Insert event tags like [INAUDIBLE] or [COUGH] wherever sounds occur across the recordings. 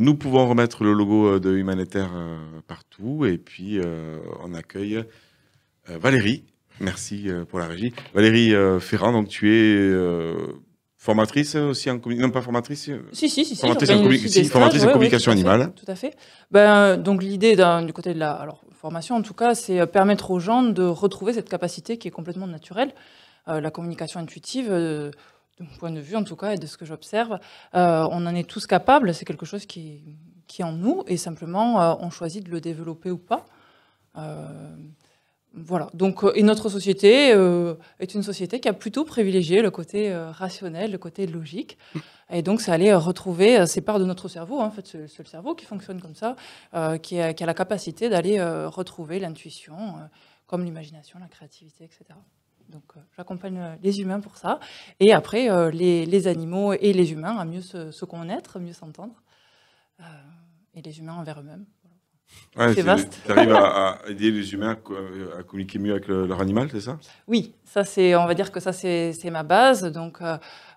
nous pouvons remettre le logo euh, de Humanitaire euh, partout. Et puis, euh, on accueille Valérie. Merci pour la régie. Valérie Ferrand, donc tu es formatrice aussi en communication. Non, pas formatrice. animale. tout à fait. Ben, donc, l'idée du côté de la formation, en tout cas, c'est permettre aux gens de retrouver cette capacité qui est complètement naturelle. la communication intuitive, de point de vue en tout cas et de ce que j'observe, euh, on en est tous capables, c'est quelque chose qui, qui, est en nous et simplement euh, on choisit de le développer ou pas. Euh, voilà, donc et notre société est une société qui a plutôt privilégié le côté rationnel, le côté logique, hmm. et donc c'est aller retrouver ces parts de notre cerveau, hein. en fait c'est le cerveau qui fonctionne comme ça, qui, a, la capacité d'aller retrouver l'intuition, comme l'imagination, la créativité, etc. Donc, euh, j'accompagne euh, les humains pour ça. Et après, euh, les, animaux et les humains à mieux se, se connaître, mieux s'entendre. et les humains envers eux-mêmes c'est vaste. Tu arrives à, aider les humains à, euh, communiquer mieux avec leur animal, c'est ça Oui, ça c'est, on va dire que ça c'est, ma base. Donc euh,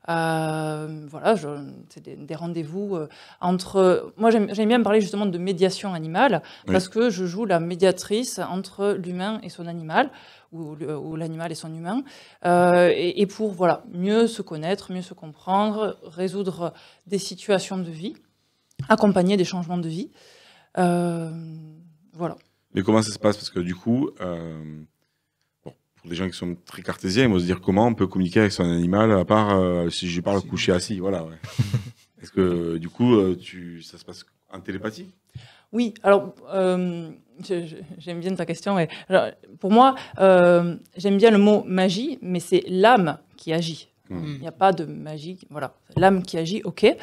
euh, voilà, c'est des, rendez-vous entre. Moi j'aime, bien parler justement de médiation animale parce que je joue la médiatrice entre l'humain et son animal ou, l'animal et son humain et, et pour voilà mieux se connaître, mieux se comprendre, résoudre des situations de vie, accompagner des changements de vie. Euh, voilà. Mais comment ça se passe Parce que du coup, euh, pour des gens qui sont très cartésiens, ils vont se dire comment on peut communiquer avec son animal à part euh, si je parle couché assis. Voilà. [LAUGHS] Est-ce que du coup, ça se passe en télépathie oui, alors j'aime bien ta question. pour moi, j'aime bien le mot magie, mais c'est l'âme qui agit. Hmm. Il n'y a pas de magie, voilà. L'âme qui agit, ok.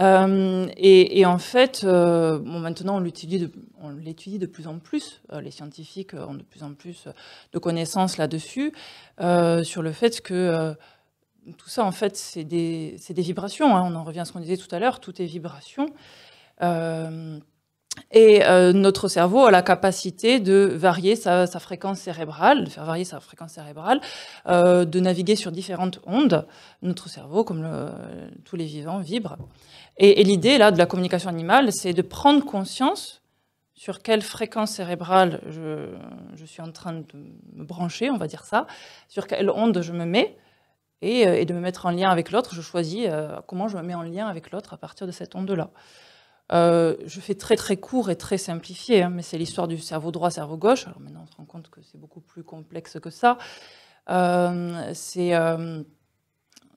Euh, et, en fait, euh, maintenant, on l'étudie de, plus en plus. Euh, les scientifiques ont de plus en plus de connaissances là-dessus, sur le fait que tout ça, en fait, c'est des, vibrations. Hein. On en revient à ce qu'on disait tout à l'heure, tout est vibration. et notre cerveau a la capacité de varier sa, sa, fréquence cérébrale, de faire varier sa fréquence cérébrale, de naviguer sur différentes ondes. Notre cerveau, comme tous les vivants, vibre. Et, l'idée là de la communication animale, c'est de prendre conscience sur quelle fréquence cérébrale je, suis en train de me brancher, on va dire ça, sur quelle onde je me mets, et, euh, de me mettre en lien avec l'autre. Je choisis euh, comment je me mets en lien avec l'autre à partir de cette onde-là. Euh, je fais très très court et très simplifié, hein, mais c'est l'histoire du cerveau droit, cerveau gauche. Alors maintenant, on se rend compte que c'est beaucoup plus complexe que ça. c'est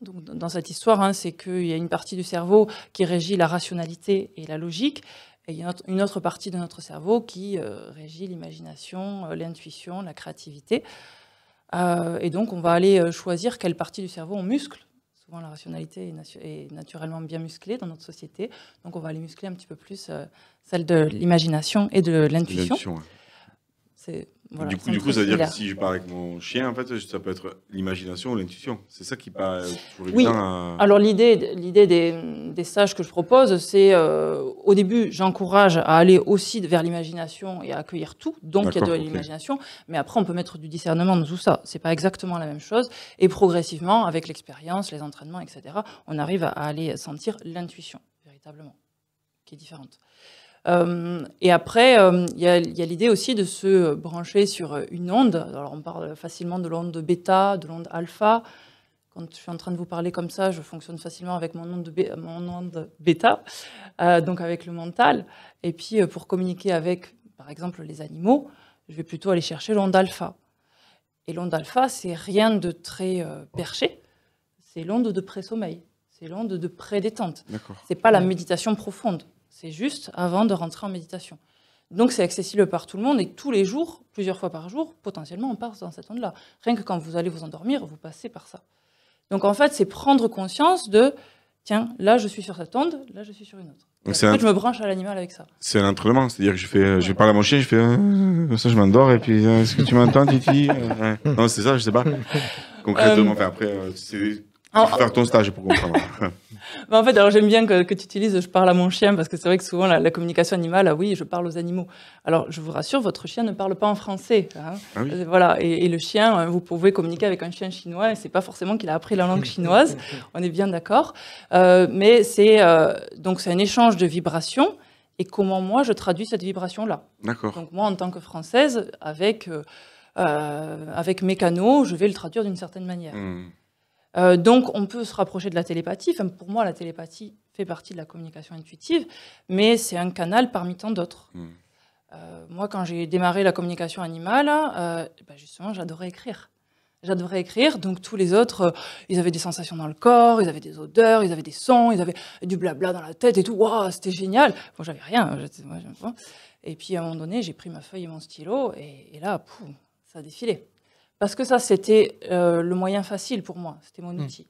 donc, dans cette histoire, hein, c'est qu'il y a une partie du cerveau qui régit la rationalité et la logique, et il y a une autre partie de notre cerveau qui euh, régit l'imagination, euh, l'intuition, la créativité. Euh, et donc, on va aller choisir quelle partie du cerveau on muscle. Souvent, la rationalité est, naturellement bien musclée dans notre société. Donc, on va aller muscler un petit peu plus celle de l'imagination et de l'intuition. C'est du coup, ça veut dire que si je pars avec mon chien, en fait, ça peut être l'imagination ou l'intuition. C'est ça qui passe. oui. Euh, Alors l'idée, des, sages stages que je propose, c'est euh, au début, j'encourage à aller aussi vers l'imagination et à accueillir tout, donc il y a de l'imagination. Mais après, on peut mettre du discernement dans tout ça. C'est pas exactement la même chose. Et progressivement, avec l'expérience, les entraînements, etc., on arrive à aller sentir l'intuition véritablement, qui est différente. Euh, et après, euh, il y a, l'idée aussi de se brancher sur une onde. Alors, on parle facilement de l'onde bêta, de l'onde alpha. Quand je suis en train de vous parler comme ça, je fonctionne facilement avec mon onde, bêta, onde bêta euh, donc avec le mental. Et puis, pour communiquer avec, par exemple, les animaux, je vais plutôt aller chercher l'onde alpha. Et l'onde alpha, c'est rien de très perché, c'est l'onde de pré-sommeil, c'est l'onde de pré-détente. C'est pas la méditation profonde. C'est juste avant de rentrer en méditation. Donc c'est accessible par tout le monde et tous les jours, plusieurs fois par jour, potentiellement on passe dans cette onde-là. Rien que quand vous allez vous endormir, vous passez par ça. Donc en fait, c'est prendre conscience de tiens, là je suis sur cette onde, là je suis sur une autre. Donc un... je me branche à l'animal avec ça. C'est un entraînement, c'est-à-dire que je fais, je parle à mon chien, je fais, euh, ça je m'endors et puis euh, est-ce que tu m'entends, Titi euh, Non, c'est ça, je sais pas. [LAUGHS] Concrètement, après, c'est Faire ton stage pour comprendre. [LAUGHS] en fait, alors j'aime bien que, tu utilises je parle à mon chien parce que c'est vrai que souvent la, communication animale, ah oui, je parle aux animaux. Alors je vous rassure, votre chien ne parle pas en français. Hein. Ah euh, voilà, et, le chien, hein, vous pouvez communiquer avec un chien chinois et c'est pas forcément qu'il a appris la langue [LAUGHS] chinoise. on est bien d'accord. Euh, mais c'est euh, donc c'est un échange de vibrations et comment moi je traduis cette vibration là. D'accord. Donc moi en tant que française, avec avec mes canaux, je vais le traduire d'une certaine manière. Mmh. Euh, donc on peut se rapprocher de la télépathie. pour moi, la télépathie fait partie de la communication intuitive, mais c'est un canal parmi tant d'autres. Hmm. Euh, moi, quand j'ai démarré la communication animale, euh, bah, justement, j'adorais écrire. J'adorais écrire, donc tous les autres, ils avaient des sensations dans le corps, ils avaient des odeurs, ils avaient des sons, ils avaient du blabla dans la tête et tout. Waouh, c'était génial. Bon, j'avais rien. Hein, et puis à un moment donné, j'ai pris ma feuille et mon stylo, et, là, pouf, ça a défilé. Parce que ça, c'était euh, le moyen facile pour moi, c'était mon hmm. outil.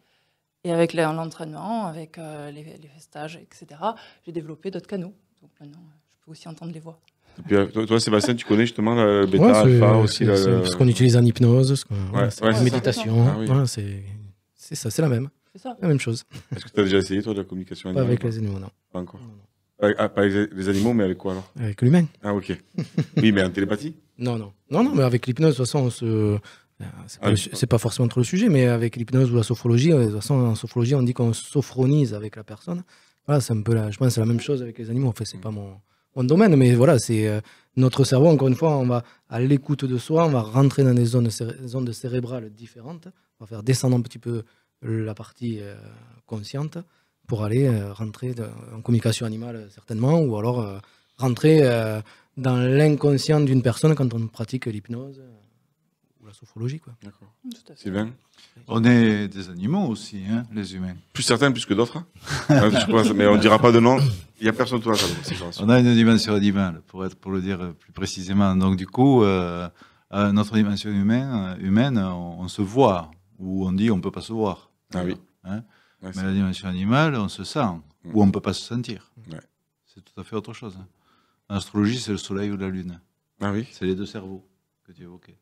Et avec l'entraînement, avec euh, les, stages, etc., j'ai développé d'autres canaux. Donc maintenant, je peux aussi entendre les voix. Et puis, euh, toi, Sébastien, tu connais justement la bêta, aussi Ce qu'on utilise en hypnose, méditation. Ah c'est ça, c'est la même. la même chose. Est-ce que tu as déjà essayé, toi, de la communication Pas avec les animaux, non. Pas encore. Euh, ah, pas les, les animaux, mais avec quoi alors Avec l'humain. Ah, ok. [LAUGHS] oui, mais en télépathie Non, non. Non, non, mais avec l'hypnose, de toute façon, on se. Euh, ah, c'est pas, forcément entre le sujet, mais avec l'hypnose ou la sophrologie, euh, de toute façon, en sophrologie, on dit qu'on sophronise avec la personne. Voilà, c'est un peu là. je pense c'est la même chose avec les animaux. En fait, c'est pas mon, mon, domaine, mais voilà, c'est notre cerveau, encore une fois, on va à l'écoute de soi, on va rentrer dans des zones, zones cérébrales différentes, on va faire descendre un petit peu la partie consciente, pour aller euh, rentrer en communication animale, certainement, ou alors euh, rentrer euh, dans l'inconscient d'une personne quand on pratique l'hypnose ou la sophrologie. Quoi. D'accord. C'est bien. On est des animaux aussi, hein, les humains. Plus certains, plus que d'autres. Hein. mais on ne dira pas de nom. Il n'y a personne de toi. On a une dimension animale, pour, être, pour le dire plus précisément. Donc, du coup, notre dimension humaine, humaine on, se voit, ou on dit on ne peut pas se voir. Ah oui. Hein. Mais la dimension animale, on se sent, mm. ou on ne peut pas se sentir. C'est tout à fait autre chose. L'astrologie, hein. c'est le soleil ou la lune. Ah oui C'est les deux cerveaux que tu évoquais.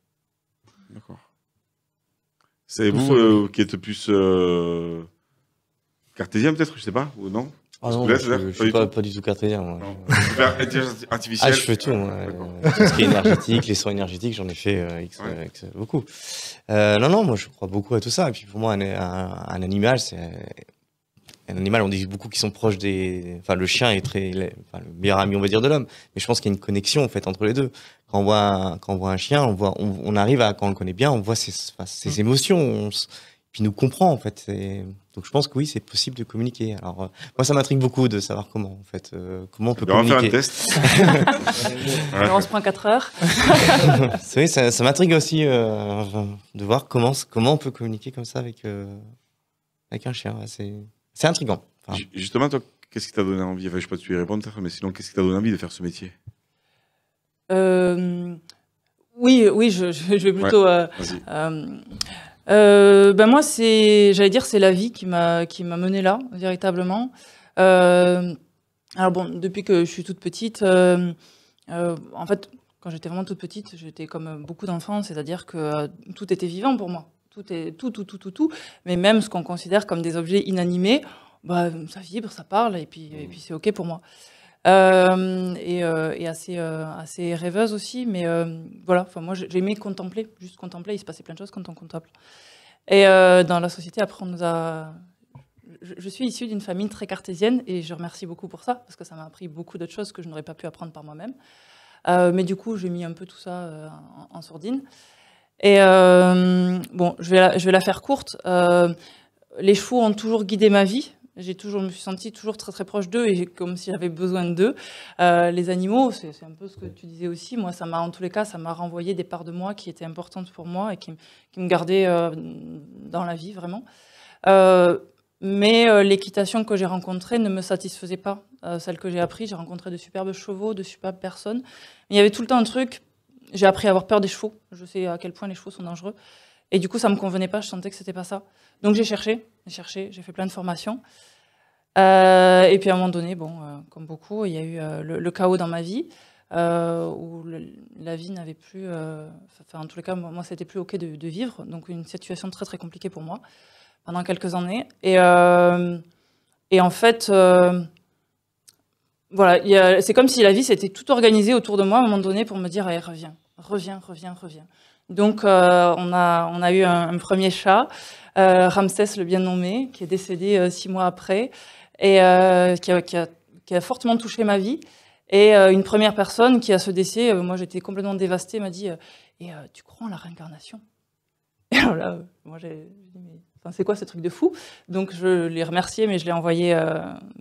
D'accord. C'est vous euh, qui êtes plus euh, cartésien, peut-être, je ne sais pas, ou non ah non, je, ne suis pas, du tout cartésien. Moi. Ah, je fais tout. Moi. tout ce qui est énergétique, les soins énergétiques, j'en ai fait euh, euh, euh, beaucoup. non, non, moi je crois beaucoup à tout ça. Et puis pour moi, un, animal, c'est un animal. On dit beaucoup qu'ils sont proches des. Enfin, le chien est très, enfin, le meilleur ami, on va dire, de l'homme. Mais je pense qu'il y a une connexion en fait entre les deux. Quand on voit, un, quand on voit un chien, on voit, on, arrive à quand on le connaît bien, on voit ses, mmh. émotions. On puis nous comprend en fait. Et donc je pense que oui, c'est possible de communiquer. Alors euh, moi, ça m'intrigue beaucoup de savoir comment en fait, euh, comment on peut communiquer. On faire un test. on se prend 4 heures. [LAUGHS] ça, m'intrigue aussi euh, de voir comment comment on peut communiquer comme ça avec avec un chien. c'est c'est intrigant. Justement, toi, qu'est-ce qui t'a donné envie enfin, Je sais pas si tu y répondre, mais sinon, qu'est-ce qui t'a donné envie de faire ce métier Oui, oui, je, vais plutôt. Euh, ben moi, c'est, j'allais dire, c'est la vie qui m'a qui m'a mené là véritablement. Euh, alors bon, depuis que je suis toute petite, euh, en fait, quand j'étais vraiment toute petite, j'étais comme beaucoup d'enfants, c'est-à-dire que tout était vivant pour moi, tout est tout tout tout tout tout, mais même ce qu'on considère comme des objets inanimés, bah, ça vibre, ça parle, et puis et puis c'est ok pour moi. Euh, euh, et, assez, euh, assez rêveuse aussi. Mais voilà, enfin, moi j'aimais contempler, juste contempler, il se passait plein de choses quand on contemple. Et dans la société, après, on nous a je, suis issue d'une famille très cartésienne et je remercie beaucoup pour ça, parce que ça m'a appris beaucoup d'autres choses que je n'aurais pas pu apprendre par moi-même. mais du coup, j'ai mis un peu tout ça en, sourdine. Et bon, je vais, je vais, la, faire courte. les chevaux ont toujours guidé ma vie, j'ai toujours, je me suis sentie toujours très très proche d'eux et comme si j'avais besoin d'eux. Euh, les animaux, c'est un peu ce que tu disais aussi. Moi, ça m'a, en tous les cas, ça m'a renvoyé des parts de moi qui étaient importantes pour moi et qui, me gardaient euh, dans la vie vraiment. Euh, mais l'équitation que j'ai rencontrée ne me satisfaisait pas. celle que j'ai appris, j'ai rencontré de superbes chevaux, de superbes personnes. il y avait tout le temps un truc. J'ai appris à avoir peur des chevaux. Je sais à quel point les chevaux sont dangereux. Et du coup, ça me convenait pas, je sentais que c'était pas ça. Donc j'ai cherché, j'ai cherché, j'ai fait plein de formations. Euh, et puis à un moment donné, bon, euh, comme beaucoup, il y a eu euh, le, chaos dans ma vie, où la vie n'avait plus, enfin en tous les cas, moi, c'était plus ok de, vivre, donc une situation très très compliquée pour moi pendant quelques années. Et, et en fait, voilà, c'est comme si la vie s'était tout organisée autour de moi à un moment donné pour me dire, «Eh, reviens, reviens, reviens, reviens. Donc, euh, on, a, eu un, premier chat, euh, Ramsès le bien nommé, qui est décédé euh, six mois après et qui a, fortement touché ma vie. Et une première personne qui, a ce décès, moi j'étais complètement dévastée, m'a dit Et tu crois en la réincarnation [LAUGHS] Et moi j'ai c'est quoi ce truc de fou Donc je l'ai remercié, mais je l'ai envoyé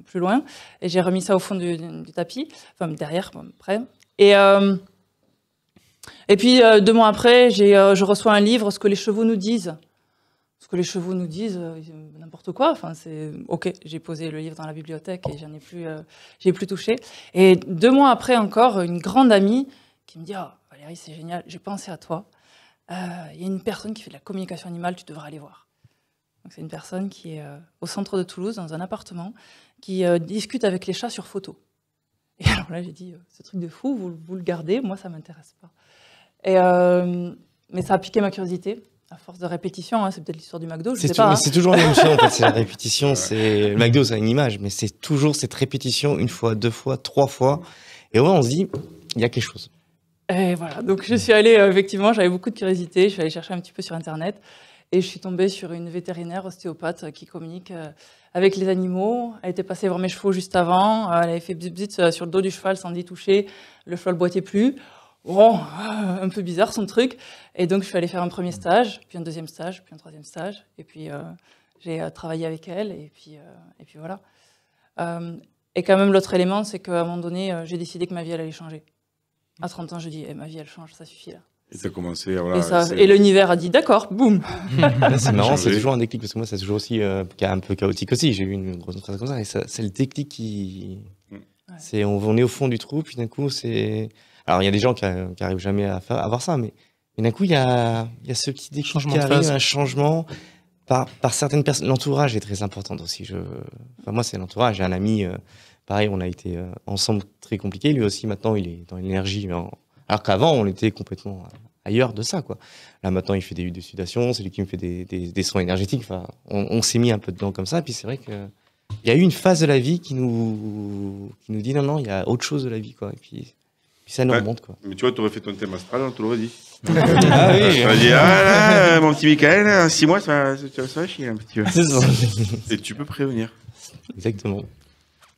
plus loin. Et j'ai remis ça au fond du, tapis, enfin derrière, près. Et, et puis, euh, deux mois après, euh, je reçois un livre, Ce que les chevaux nous disent. Ce que les chevaux nous disent, euh, n'importe quoi. Enfin, c'est OK, j'ai posé le livre dans la bibliothèque et j'en ai plus, j'ai plus touché. Et deux mois après encore, une grande amie qui me dit ah, Valérie, c'est génial, j'ai pensé à toi. Il y a une personne qui fait de la communication animale, tu devras aller voir. C'est une personne qui est au centre de Toulouse, dans un appartement, qui discute avec les chats sur photo. Et alors là, j'ai dit, euh, ce truc de fou, vous, vous le gardez, moi, ça ne m'intéresse pas. Et, euh, mais ça a piqué ma curiosité. À force de répétition, hein, c'est peut-être l'histoire du McDo, je sais pas. Hein. C'est toujours la même chose, en fait, c'est la répétition. c'est Le McDo, c'est une image, mais c'est toujours cette répétition, une fois, deux fois, trois fois. Et ouais, on se dit, il y a quelque chose. Et voilà, donc je suis allée, euh, effectivement, j'avais beaucoup de curiosité, je suis allée chercher un petit peu sur Internet. Et je suis tombée sur une vétérinaire ostéopathe qui communique avec les animaux. Elle était passée voir mes chevaux juste avant. Euh, elle avait fait bzit euh, sur le dos du cheval sans y toucher. Le cheval boitait plus. Euh, un peu bizarre son truc. Et donc je suis allée faire un premier stage, puis un deuxième stage, puis un troisième stage. Et puis j'ai travaillé avec elle. Et puis, et puis voilà. et quand même l'autre élément, c'est qu'à un moment donné, j'ai décidé que ma vie allait changer. À 30 ans, je dis, eh, ma vie elle change, ça suffit là. Et commencé, voilà, et, l'univers a dit d'accord, boum. [LAUGHS] c'est marrant, c'est toujours un déclic parce que moi, c'est toujours aussi euh, un peu chaotique aussi. J'ai eu une grosse entrée comme ça et c'est le déclic qui. Mm. C'est on, est au fond du trou, puis d'un coup, c'est. Alors, il y a des gens qui, n'arrivent euh, jamais à avoir ça, mais, d'un coup, il y a, y a ce petit déclic qui arrive, un changement par, par certaines personnes. L'entourage est très important aussi. Je... moi, c'est l'entourage. J'ai un ami, euh, pareil, on a été ensemble très compliqué. Lui aussi, maintenant, il est dans l'énergie, en, alors qu'avant, on était complètement ailleurs de ça. Quoi. Là, maintenant, il fait des huiles de sudation, c'est lui qui me fait des, des, énergétiques. on, s'est mis un peu dedans comme ça. Puis c'est vrai qu'il y a eu une phase de la vie qui nous, qui nous dit non, non, il y a autre chose de la vie. Quoi. Et puis, ça nous remonte. Quoi. Mais tu vois, tu aurais fait ton thème astral, on te [LAUGHS] ah dit. ah oui Je me dit ah là, mon petit Michael, six mois, ça, ça va chier un petit peu. [LAUGHS] Et tu peux prévenir. Exactement.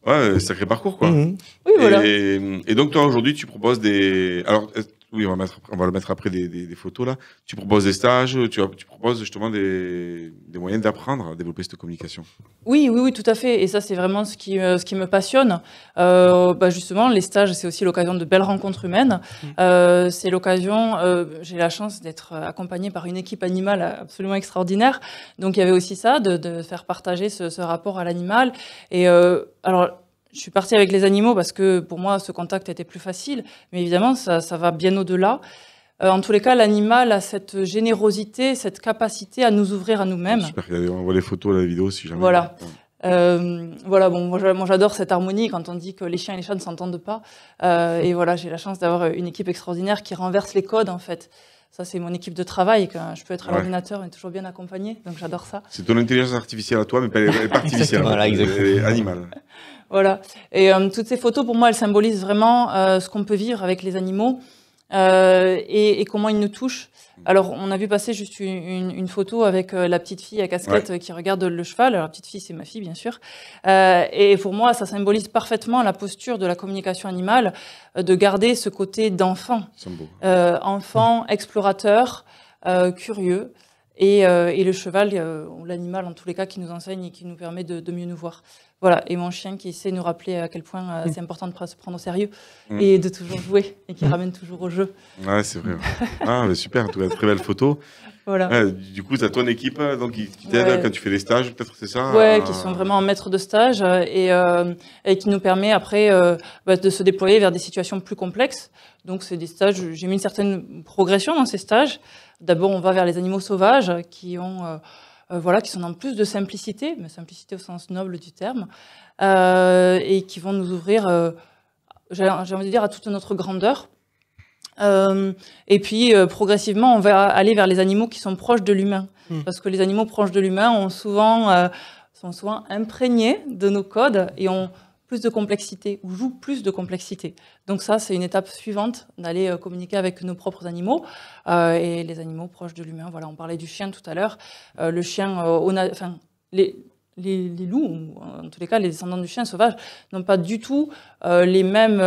Ouais, sacré parcours, quoi. Mhm. Oui, voilà. et, et, donc, toi, aujourd'hui, tu proposes des. Alors, oui, on va, mettre, on va le mettre après des, photos là. Tu proposes des stages, tu, tu proposes justement des, moyens d'apprendre à développer cette communication. Oui, oui, oui, tout à fait. Et ça, c'est vraiment ce qui, euh, ce qui me passionne. Euh, bah, justement, les stages, c'est aussi l'occasion de belles rencontres humaines. Mmh. Euh, c'est l'occasion, j'ai la chance d'être accompagnée par une équipe animale absolument extraordinaire. Donc, il y avait aussi ça, de, faire partager ce, ce rapport à l'animal. Et alors, je suis partie avec les animaux parce que pour moi, ce contact était plus facile. Mais évidemment, ça, va bien au-delà. Euh, en tous les cas, l'animal a cette générosité, cette capacité à nous ouvrir à nous-mêmes. J'espère on voit les photos, la vidéo, si jamais. Voilà. Euh, voilà, bon, moi j'adore cette harmonie quand on dit que les chiens et les chats ne s'entendent pas. Euh, et voilà, j'ai la chance d'avoir une équipe extraordinaire qui renverse les codes en fait. Ça, c'est mon équipe de travail. je peux être à l'ordinateur, mais toujours bien accompagné. Donc j'adore ça. C'est ton intelligence artificielle à toi, mais pas [LAUGHS] artificielle. voilà, hein, exactement. Voilà. Et euh, toutes ces photos, pour moi, elles symbolisent vraiment euh, ce qu'on peut vivre avec les animaux euh, et, et, comment ils nous touchent. Alors, on a vu passer juste une, une, photo avec euh, la petite fille à casquette qui regarde le cheval. Alors, la petite fille, c'est ma fille, bien sûr. et pour moi, ça symbolise parfaitement la posture de la communication animale, de garder ce côté d'enfant. enfant, explorateur, curieux. Et, et, le cheval, l'animal en tous les cas, qui nous enseigne et qui nous permet de, de mieux nous voir. Voilà, et mon chien qui essaie de nous rappeler à quel point euh, mm. c'est important de se prendre au sérieux mm. et de toujours jouer et qui mm. ramène toujours au jeu. Ouais, c'est vrai. ah, mais super, tu as très belle photo. Voilà. du coup, c'est ton équipe hein, donc, qui, t'aide quand tu fais les stages, peut-être, c'est ça Ouais, hein qui sont vraiment maîtres de stage euh, euh, et, qui nous permet après bah, de se déployer vers des situations plus complexes. Donc, c'est des stages, j'ai mis une certaine progression dans ces stages. D'abord, on va vers les animaux sauvages qui ont euh, voilà, qui sont en plus de simplicité, mais simplicité au sens noble du terme, euh, et qui vont nous ouvrir, euh, j'ai envie de dire, à toute notre grandeur. et puis progressivement, on va aller vers les animaux qui sont proches de l'humain, hmm. parce que les animaux proches de l'humain ont souvent sont souvent imprégnés de nos codes et ont plus de complexité ou joue plus de complexité. Donc ça, c'est une étape suivante d'aller euh, communiquer avec nos propres animaux euh, et les animaux proches de l'humain. Voilà, on parlait du chien tout à l'heure. Euh, le chien, enfin, les, loups, en tous les cas les descendants du chien sauvage, n'ont pas du tout les mêmes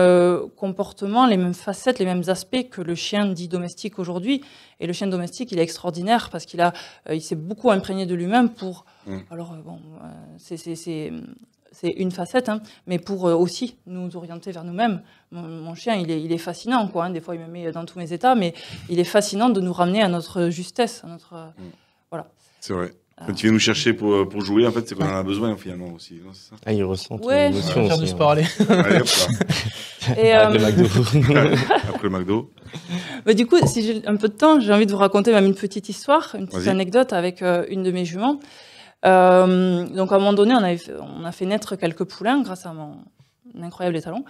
comportements, les mêmes facettes, les mêmes aspects que le chien dit domestique aujourd'hui. Et le chien domestique, il est extraordinaire parce qu'il s'est beaucoup imprégné de lui-même pour. Mmh. Alors bon, c'est c'est une facette, hein. mais pour euh, aussi nous orienter vers nous-mêmes. Mon, chien, il est, il est fascinant, quoi. Hein. des fois, il me met euh, dans tous mes états, mais il est fascinant de nous ramener à notre justesse, à notre euh, mm. voilà. C'est vrai. Quand tu vient nous chercher pour, pour jouer, en fait, c'est qu'on en a besoin finalement aussi. Non, ça ah, il ressent. ouais, faire du sport, Après le McDo. Après le du coup, si j'ai un peu de temps, j'ai envie de vous raconter même une petite histoire, une petite anecdote avec une de mes juments. Euh, donc à un moment donné, on, a fait naître quelques poulains grâce à mon incroyable étalon.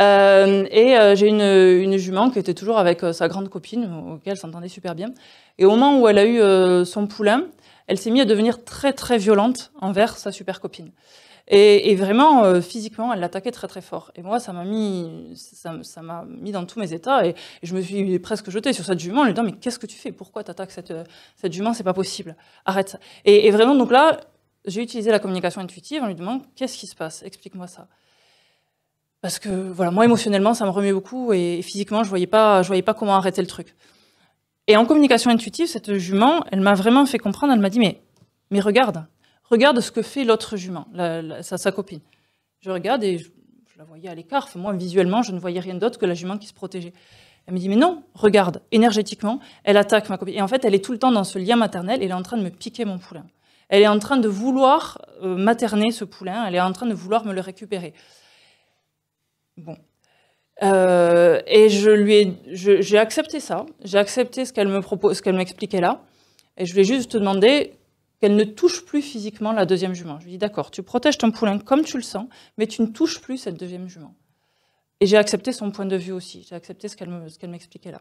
Euh, et euh, j'ai une, une, jument qui était toujours avec euh, sa grande copine, auquel elle s'entendait super bien. Et au moment où elle a eu euh, son poulain, elle s'est mise à devenir très très violente envers sa super copine. Et, vraiment, euh, physiquement, elle l'attaquait très très fort. Et moi, ça m'a mis, dans tous mes états. Et, je me suis presque jetée sur cette jument en lui disant mais qu'est-ce que tu fais Pourquoi t'attaques cette cette jument C'est pas possible. Arrête ça. Et, vraiment, donc là, j'ai utilisé la communication intuitive en lui demandant qu'est-ce qui se passe Explique-moi ça parce que voilà, moi émotionnellement, ça me remet beaucoup et physiquement, je voyais pas, je voyais pas comment arrêter le truc. Et en communication intuitive, cette jument, elle m'a vraiment fait comprendre. Elle m'a dit mais mais regarde, regarde ce que fait l'autre jument, sa, copine. Je regarde et je, la voyais à l'écart. moi, visuellement, je ne voyais rien d'autre que la jument qui se protégeait. Elle me dit, mais non, regarde, énergétiquement, elle attaque ma copine. Et en fait, elle est tout le temps dans ce lien maternel, elle est en train de me piquer mon poulain. Elle est en train de vouloir euh, materner ce poulain, elle est en train de vouloir me le récupérer. Bon. Euh, et je lui j'ai accepté ça, j'ai accepté ce qu'elle me propose, ce qu'elle m'expliquait là, et je lui ai juste demandé qu'elle ne touche plus physiquement la deuxième jument. Je lui dis d'accord, tu protèges ton poulain comme tu le sens, mais tu ne touches plus cette deuxième jument. Et j'ai accepté son point de vue aussi, j'ai accepté ce qu'elle m'expliquait là.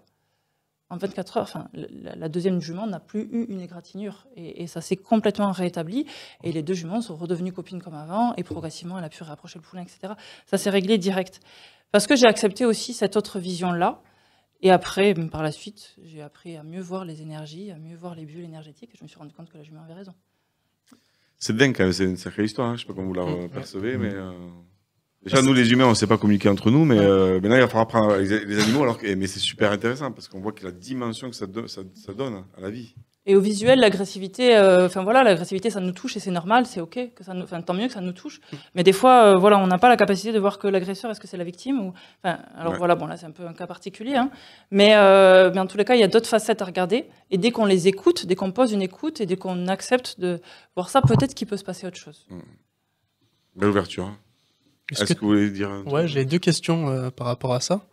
En 24 heures, la deuxième jument n'a plus eu une égratignure. Et, et ça s'est complètement rétabli. Et les deux juments sont redevenues copines comme avant. Et progressivement, elle a pu rapprocher le poulain, etc. Ça s'est réglé direct. Parce que j'ai accepté aussi cette autre vision-là, et après, mm, par la suite, j'ai appris à mieux voir les énergies, à mieux voir les bulles énergétiques, et je me suis rendu compte que la jument avait raison. C'est dingue quand même, c'est une sacrée histoire, hein. je ne sais pas comment vous la mm. percevez, mais... Mm. Euh, déjà, nous, les humains, on ne sait pas communiquer entre nous, mais euh, maintenant, il va falloir apprendre les, les animaux. Eh, mais c'est super intéressant parce qu'on voit que la dimension que ça, donne à la vie. Et au visuel, l'agressivité, euh, enfin voilà, l'agressivité, ça nous touche et c'est normal, c'est ok, que ça nous, tant mieux que ça nous touche. Mais des fois, euh, voilà, on n'a pas la capacité de voir que l'agresseur, est-ce que c'est la victime ou, alors voilà, bon là c'est un peu un cas particulier, hein, euh, mais, en tous les cas, il y a d'autres facettes à regarder. Et dès qu'on les écoute, dès qu'on pose une écoute et dès qu'on accepte de voir ça, peut-être qu'il peut se passer autre chose. Hmm. ouverture. Est-ce, que... vous voulez dire Ouais, j'ai deux questions par rapport à ça.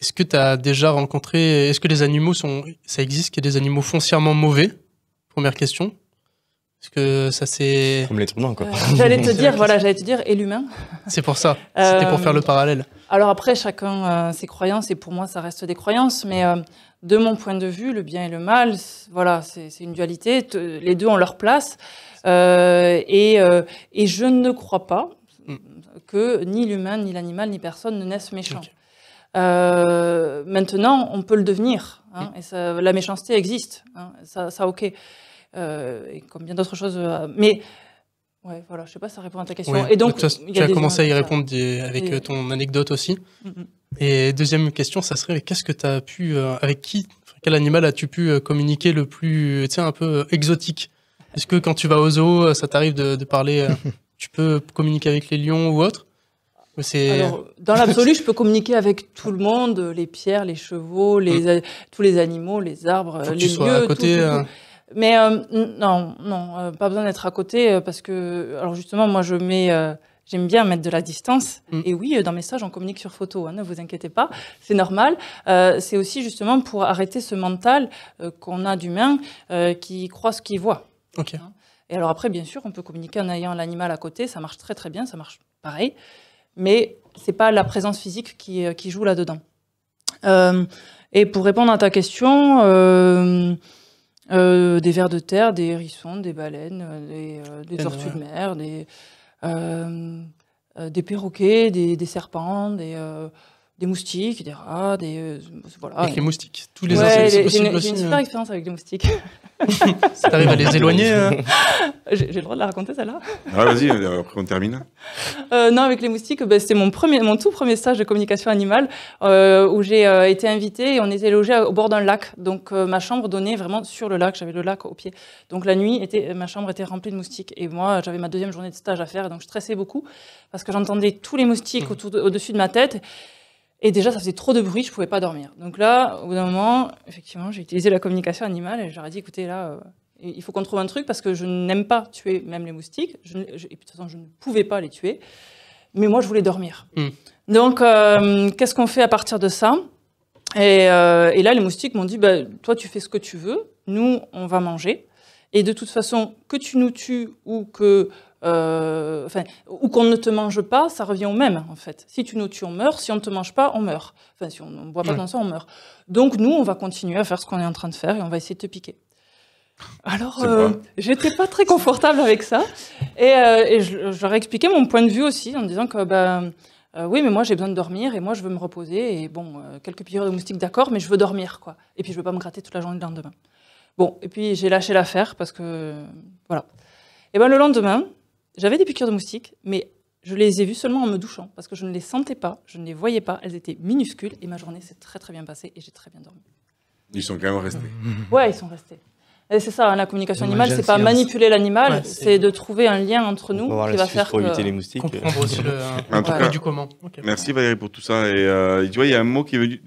Est-ce que tu as déjà rencontré, est-ce que les animaux sont, ça existe qu'il y ait des animaux foncièrement mauvais Première question. Est-ce que ça c'est. Comme les tournants quoi. Euh, j'allais te dire, voilà, j'allais te dire, et l'humain. C'est pour ça. C'était pour faire le euh, parallèle. Alors après, chacun euh, ses croyances et pour moi, ça reste des croyances, mais de mon point de vue, le bien et le mal, voilà, c'est une dualité. les deux ont leur place. et, et, je ne crois pas mm. que ni l'humain, ni l'animal, ni personne ne naissent méchants. Euh, maintenant, on peut le devenir. Hein, mm. et la méchanceté existe. Hein, ça, ok. Euh, et comme bien d'autres choses. Euh, mais ouais, voilà, je sais pas, ça répond à ta question. Et donc, tu as commencé à y répondre avec ton anecdote aussi. Mm, mm. Et deuxième question, ça serait qu'est-ce que tu as pu, avec qui, quel animal as-tu pu communiquer le plus, un peu exotique Est-ce que quand tu vas au zoo, ça t'arrive de, de, parler, [LAUGHS] tu peux communiquer avec les lions ou autre dans l'absolu, je peux communiquer avec tout le monde, les pierres, les chevaux, les, mm. tous les animaux, les arbres, que les tu lieux, sois à côté, hein. Mais euh, non, non, euh, pas besoin d'être à côté euh, parce que, alors justement, moi, je mets, j'aime bien mettre de la distance. Mm. Et oui, dans mes stages, on communique sur photo. Hein, ne vous inquiétez pas, c'est normal. c'est aussi justement pour arrêter ce mental qu'on a d'humain qui croit ce qu'il voit. Et alors après, bien sûr, on peut communiquer en ayant l'animal à côté. Ça marche très très bien. Ça marche pareil mais c'est pas la présence physique qui, euh, joue là-dedans. Euh, et pour répondre à ta question, euh, des vers de terre, des hérissons, des baleines, des, tortues de mer, des, perroquets, des, des serpents, des des moustiques, des rats, des euh, voilà. Avec les moustiques, tous les insectes. aussi. J'ai une, super hein. expérience avec les moustiques. ça [LAUGHS] t'arrive à les [LAUGHS] éloigner euh [LAUGHS] J'ai le droit de la raconter celle-là. Ah, vas-y, euh, après on termine. non, avec les moustiques, bah, c'était mon tout premier stage de communication animale où j'ai été invitée et on était logé au bord d'un lac. Donc ma chambre donnait vraiment sur le lac. J'avais le lac au pied. Donc la nuit, ma chambre était remplie de moustiques et moi j'avais ma deuxième journée de stage à faire, donc je stressais beaucoup parce que j'entendais tous les moustiques mmh. au-dessus de ma tête. Et déjà, ça faisait trop de bruit, je pouvais pas dormir. Donc là, au bout d'un moment, effectivement, j'ai utilisé la communication animale et j'aurais dit, écoutez, là, euh, il faut qu'on trouve un truc parce que je n'aime pas tuer même les moustiques. Je, et de toute façon, je ne pouvais pas les tuer. Mais moi, je voulais dormir. Hmm. Donc, euh, qu'est-ce qu'on fait à partir de ça euh, et, là, les moustiques m'ont dit, bah, toi, tu fais ce que tu veux. Nous, on va manger. Et de toute façon, que tu nous tues ou que euh, enfin, ou qu'on ne te mange pas, ça revient au même, en fait. Si tu nous tues, on meurt. Si on ne te mange pas, on meurt. Enfin, si on ne boit pas dans ça, on meurt. Donc, nous, on va continuer à faire ce qu'on est en train de faire et on va essayer de te piquer. Alors, euh, j'étais pas très confortable avec ça. Et, euh, et je, leur ai expliqué mon point de vue aussi en disant que, ben, euh, oui, mais moi j'ai besoin de dormir et moi je veux me reposer. Et bon, euh, quelques piqûres de moustiques, d'accord, mais je veux dormir, quoi. Et puis je veux pas me gratter toute la journée le lendemain. Bon, et puis j'ai lâché l'affaire parce que, voilà. Et ben le lendemain, j'avais des piqûres de moustiques, mais je les ai vues seulement en me douchant, parce que je ne les sentais pas, je ne les voyais pas, elles étaient minuscules, et ma journée s'est très très bien passée, et j'ai très bien dormi. Ils sont quand même restés. Mmh. Ouais, ils sont restés. Et c'est ça, hein, la communication animale, c'est pas manipuler l'animal, c'est de trouver un lien entre nous qui va faire pour éviter les moustiques. aussi le, en du comment. Merci Valérie pour tout ça. Euh, et tu vois, il y a un mot qui est venu.